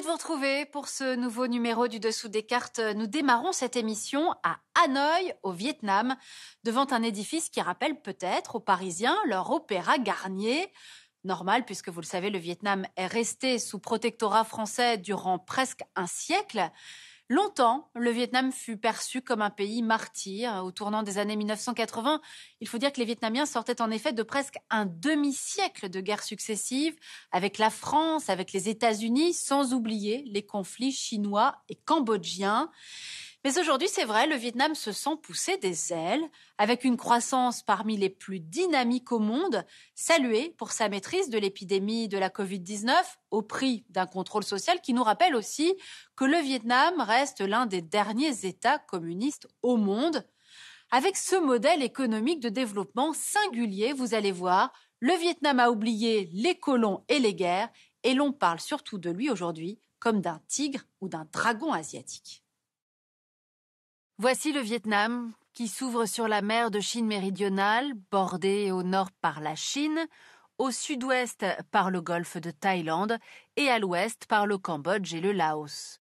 de vous retrouver pour ce nouveau numéro du Dessous des cartes. Nous démarrons cette émission à Hanoï, au Vietnam, devant un édifice qui rappelle peut-être aux Parisiens leur opéra Garnier. Normal, puisque vous le savez, le Vietnam est resté sous protectorat français durant presque un siècle. Longtemps, le Vietnam fut perçu comme un pays martyr. Au tournant des années 1980, il faut dire que les Vietnamiens sortaient en effet de presque un demi-siècle de guerres successives avec la France, avec les États-Unis, sans oublier les conflits chinois et cambodgiens. Mais aujourd'hui, c'est vrai, le Vietnam se sent pousser des ailes, avec une croissance parmi les plus dynamiques au monde, saluée pour sa maîtrise de l'épidémie de la Covid-19, au prix d'un contrôle social qui nous rappelle aussi que le Vietnam reste l'un des derniers États communistes au monde. Avec ce modèle économique de développement singulier, vous allez voir, le Vietnam a oublié les colons et les guerres, et l'on parle surtout de lui aujourd'hui comme d'un tigre ou d'un dragon asiatique. Voici le Vietnam, qui s'ouvre sur la mer de Chine méridionale, bordée au nord par la Chine, au sud-ouest par le golfe de Thaïlande et à l'ouest par le Cambodge et le Laos.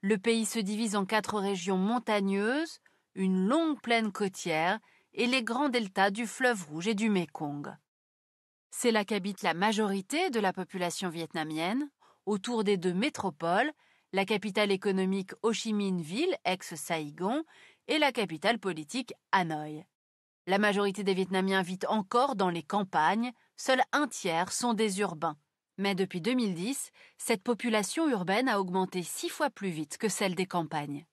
Le pays se divise en quatre régions montagneuses, une longue plaine côtière et les grands deltas du fleuve Rouge et du Mékong. C'est là qu'habite la majorité de la population vietnamienne, autour des deux métropoles, la capitale économique Ho Chi Minh-Ville, ex-Saigon, et la capitale politique Hanoï. La majorité des Vietnamiens vit encore dans les campagnes, seuls un tiers sont des urbains. Mais depuis 2010, cette population urbaine a augmenté six fois plus vite que celle des campagnes.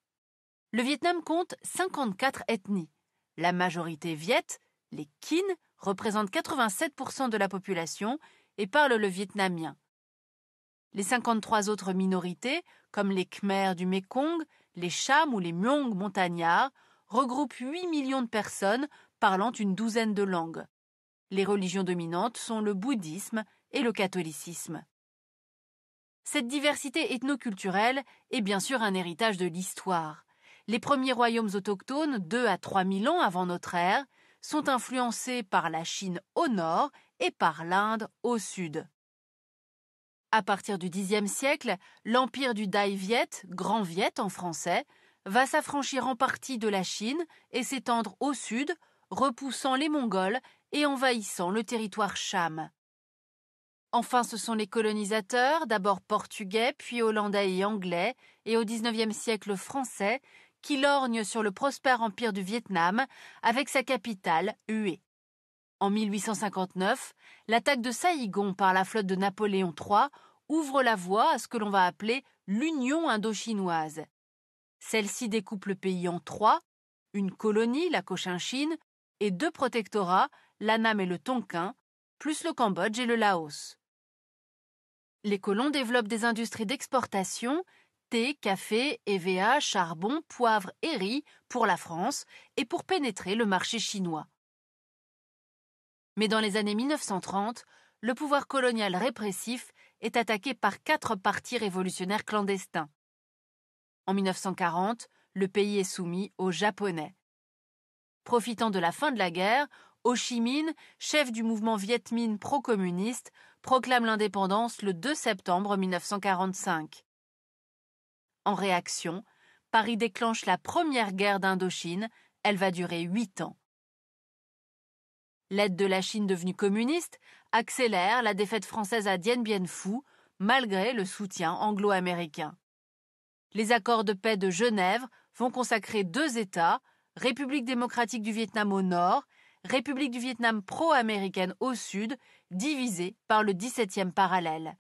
Le Vietnam compte 54 ethnies. La majorité Viet, les Kin, représentent 87% de la population et parlent le vietnamien. Les 53 autres minorités, comme les Khmers du Mékong, les Cham ou les Myong montagnards, regroupent 8 millions de personnes parlant une douzaine de langues. Les religions dominantes sont le bouddhisme et le catholicisme. Cette diversité ethnoculturelle est bien sûr un héritage de l'histoire. Les premiers royaumes autochtones, deux à trois mille ans avant notre ère, sont influencés par la Chine au nord et par l'Inde au sud. À partir du Xe siècle, l'empire du Dai Viet, Grand Viet en français, va s'affranchir en partie de la Chine et s'étendre au sud, repoussant les Mongols et envahissant le territoire Cham. Enfin, ce sont les colonisateurs, d'abord portugais, puis hollandais et anglais, et au XIXe siècle français, qui lorgnent sur le prospère empire du Vietnam avec sa capitale Hué. En 1859, l'attaque de Saïgon par la flotte de Napoléon III ouvre la voie à ce que l'on va appeler l'Union indochinoise. Celle-ci découpe le pays en trois, une colonie, la Cochinchine, et deux protectorats, l'Annam et le Tonkin, plus le Cambodge et le Laos. Les colons développent des industries d'exportation, thé, café, EVA, charbon, poivre et riz pour la France et pour pénétrer le marché chinois. Mais dans les années 1930, le pouvoir colonial répressif est attaqué par quatre partis révolutionnaires clandestins. En 1940, le pays est soumis aux Japonais. Profitant de la fin de la guerre, Ho Chi Minh, chef du mouvement Viet Minh pro-communiste, proclame l'indépendance le 2 septembre 1945. En réaction, Paris déclenche la première guerre d'Indochine, elle va durer huit ans. L'aide de la Chine devenue communiste accélère la défaite française à Dien Bien Phu, malgré le soutien anglo-américain. Les accords de paix de Genève vont consacrer deux États, République démocratique du Vietnam au nord, République du Vietnam pro-américaine au sud, divisés par le 17e parallèle.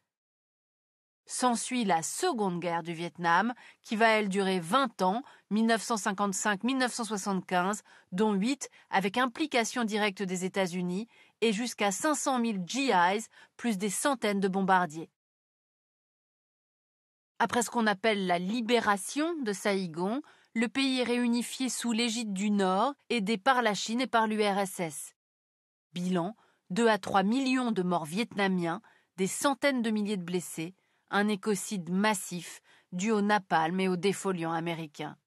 S'ensuit la Seconde Guerre du Vietnam, qui va elle durer 20 ans, 1955-1975, dont 8 avec implication directe des États-Unis, et jusqu'à 500 000 GIs, plus des centaines de bombardiers. Après ce qu'on appelle la libération de Saïgon, le pays est réunifié sous l'égide du Nord, aidé par la Chine et par l'URSS. Bilan 2 à 3 millions de morts vietnamiens, des centaines de milliers de blessés, un écocide massif dû au napalm et aux défoliants américains.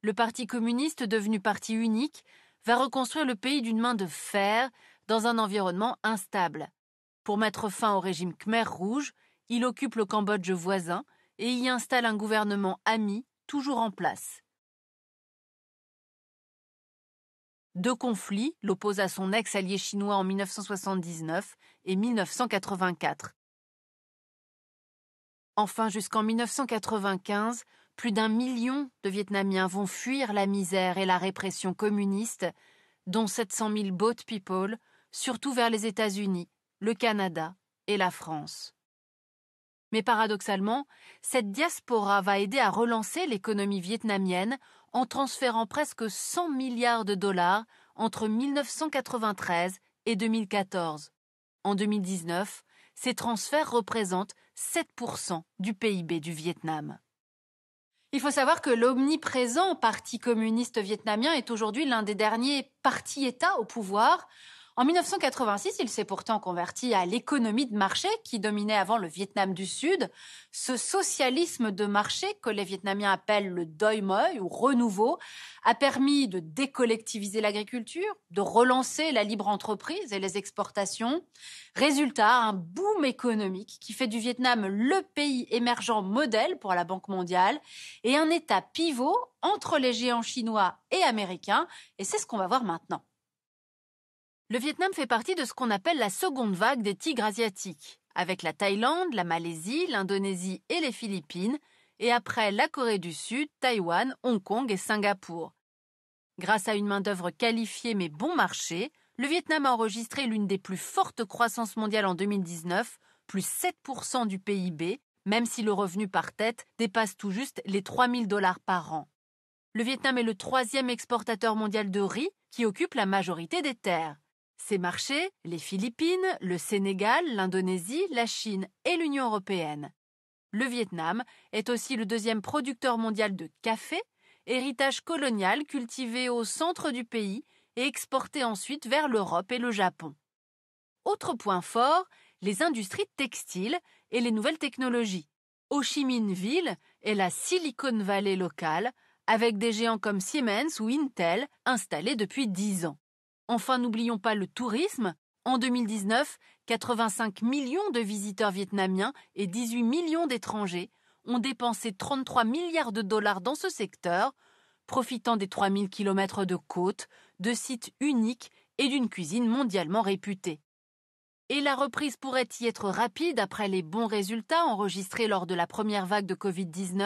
Le Parti communiste, devenu parti unique, va reconstruire le pays d'une main de fer dans un environnement instable. Pour mettre fin au régime Khmer rouge, il occupe le Cambodge voisin et y installe un gouvernement ami toujours en place. Deux conflits l'opposent à son ex-allié chinois en 1979 et 1984. Enfin, jusqu'en 1995, plus d'un million de Vietnamiens vont fuir la misère et la répression communiste, dont 700 000 boat people, surtout vers les États-Unis, le Canada et la France. Mais paradoxalement, cette diaspora va aider à relancer l'économie vietnamienne en transférant presque 100 milliards de dollars entre 1993 et 2014. En 2019, ces transferts représentent 7% du PIB du Vietnam. Il faut savoir que l'omniprésent Parti communiste vietnamien est aujourd'hui l'un des derniers partis-États au pouvoir, en 1986, il s'est pourtant converti à l'économie de marché qui dominait avant le Vietnam du Sud. Ce socialisme de marché que les Vietnamiens appellent le doi moi ou renouveau a permis de décollectiviser l'agriculture, de relancer la libre entreprise et les exportations. Résultat, un boom économique qui fait du Vietnam le pays émergent modèle pour la Banque mondiale et un État pivot entre les géants chinois et américains. Et c'est ce qu'on va voir maintenant. Le Vietnam fait partie de ce qu'on appelle la seconde vague des tigres asiatiques, avec la Thaïlande, la Malaisie, l'Indonésie et les Philippines, et après la Corée du Sud, Taïwan, Hong Kong et Singapour. Grâce à une main-d'œuvre qualifiée mais bon marché, le Vietnam a enregistré l'une des plus fortes croissances mondiales en 2019, plus 7% du PIB, même si le revenu par tête dépasse tout juste les 000 dollars par an. Le Vietnam est le troisième exportateur mondial de riz qui occupe la majorité des terres. Ces marchés, les Philippines, le Sénégal, l'Indonésie, la Chine et l'Union européenne. Le Vietnam est aussi le deuxième producteur mondial de café, héritage colonial cultivé au centre du pays et exporté ensuite vers l'Europe et le Japon. Autre point fort, les industries textiles et les nouvelles technologies. Ho Chi Minh Ville est la Silicon Valley locale, avec des géants comme Siemens ou Intel installés depuis dix ans. Enfin, n'oublions pas le tourisme. En 2019, 85 millions de visiteurs vietnamiens et 18 millions d'étrangers ont dépensé 33 milliards de dollars dans ce secteur, profitant des 3000 km de côtes, de sites uniques et d'une cuisine mondialement réputée. Et la reprise pourrait y être rapide après les bons résultats enregistrés lors de la première vague de Covid-19,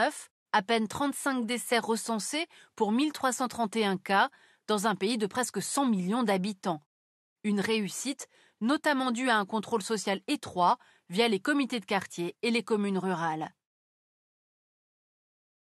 à peine 35 décès recensés pour 1331 cas, dans un pays de presque 100 millions d'habitants. Une réussite, notamment due à un contrôle social étroit via les comités de quartier et les communes rurales.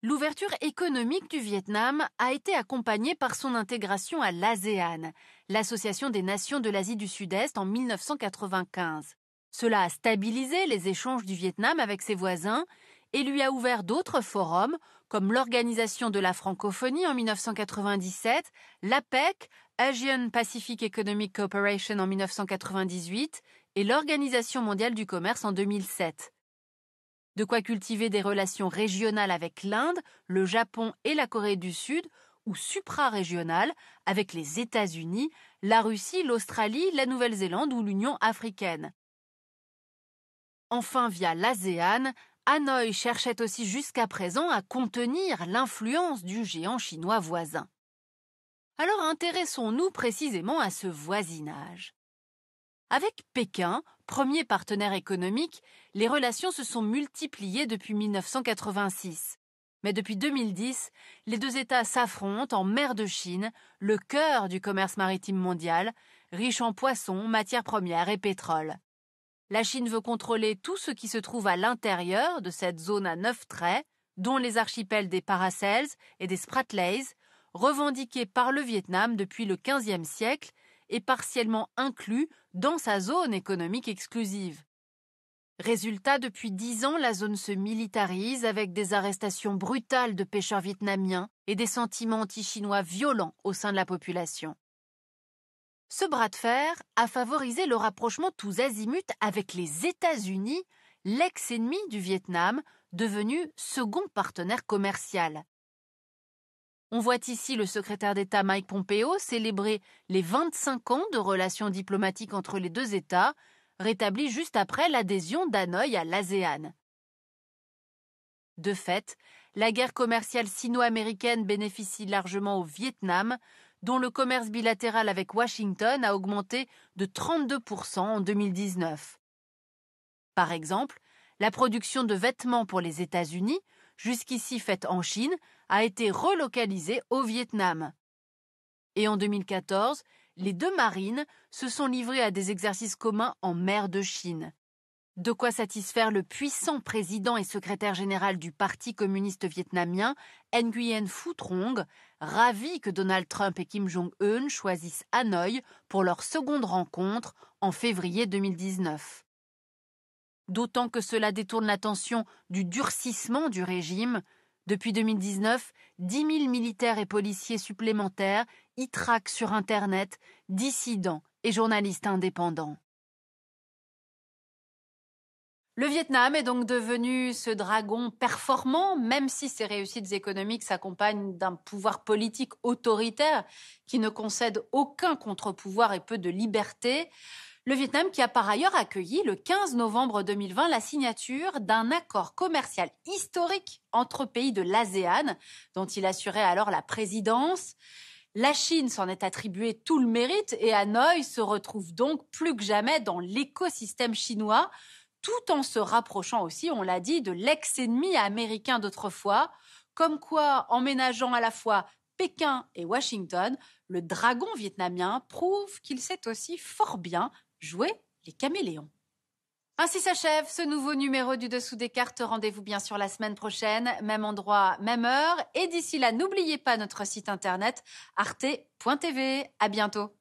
L'ouverture économique du Vietnam a été accompagnée par son intégration à l'ASEAN, l'Association des Nations de l'Asie du Sud-Est en 1995. Cela a stabilisé les échanges du Vietnam avec ses voisins et lui a ouvert d'autres forums, comme l'Organisation de la Francophonie en 1997, l'APEC, Asian Pacific Economic Cooperation en 1998 et l'Organisation mondiale du commerce en 2007. De quoi cultiver des relations régionales avec l'Inde, le Japon et la Corée du Sud, ou suprarégionales avec les États-Unis, la Russie, l'Australie, la Nouvelle-Zélande ou l'Union africaine. Enfin, via l'ASEAN, Hanoï cherchait aussi jusqu'à présent à contenir l'influence du géant chinois voisin. Alors intéressons-nous précisément à ce voisinage. Avec Pékin, premier partenaire économique, les relations se sont multipliées depuis 1986. Mais depuis 2010, les deux États s'affrontent en mer de Chine, le cœur du commerce maritime mondial, riche en poissons, matières premières et pétrole. La Chine veut contrôler tout ce qui se trouve à l'intérieur de cette zone à neuf traits, dont les archipels des Paracels et des Spratleys, revendiqués par le Vietnam depuis le XVe siècle et partiellement inclus dans sa zone économique exclusive. Résultat, depuis dix ans, la zone se militarise avec des arrestations brutales de pêcheurs vietnamiens et des sentiments anti-chinois violents au sein de la population. Ce bras de fer a favorisé le rapprochement tous azimuts avec les États-Unis, l'ex-ennemi du Vietnam, devenu second partenaire commercial. On voit ici le secrétaire d'État Mike Pompeo célébrer les 25 ans de relations diplomatiques entre les deux États, rétablies juste après l'adhésion d'Hanoï à l'ASEAN. De fait, la guerre commerciale sino-américaine bénéficie largement au Vietnam, dont le commerce bilatéral avec Washington a augmenté de 32% en 2019. Par exemple, la production de vêtements pour les États-Unis, jusqu'ici faite en Chine, a été relocalisée au Vietnam. Et en 2014, les deux marines se sont livrées à des exercices communs en mer de Chine. De quoi satisfaire le puissant président et secrétaire général du Parti communiste vietnamien, Nguyen Phu Trong, ravi que Donald Trump et Kim Jong-un choisissent Hanoï pour leur seconde rencontre en février 2019. D'autant que cela détourne l'attention du durcissement du régime. Depuis 2019, 10 000 militaires et policiers supplémentaires y traquent sur Internet dissidents et journalistes indépendants. Le Vietnam est donc devenu ce dragon performant, même si ses réussites économiques s'accompagnent d'un pouvoir politique autoritaire qui ne concède aucun contre-pouvoir et peu de liberté. Le Vietnam qui a par ailleurs accueilli le 15 novembre 2020 la signature d'un accord commercial historique entre pays de l'ASEAN, dont il assurait alors la présidence. La Chine s'en est attribué tout le mérite et Hanoï se retrouve donc plus que jamais dans l'écosystème chinois tout en se rapprochant aussi, on l'a dit, de l'ex-ennemi américain d'autrefois, comme quoi, en ménageant à la fois Pékin et Washington, le dragon vietnamien prouve qu'il sait aussi fort bien jouer les caméléons. Ainsi s'achève ce nouveau numéro du Dessous des cartes. Rendez-vous bien sûr la semaine prochaine, même endroit, même heure. Et d'ici là, n'oubliez pas notre site internet arte.tv. À bientôt.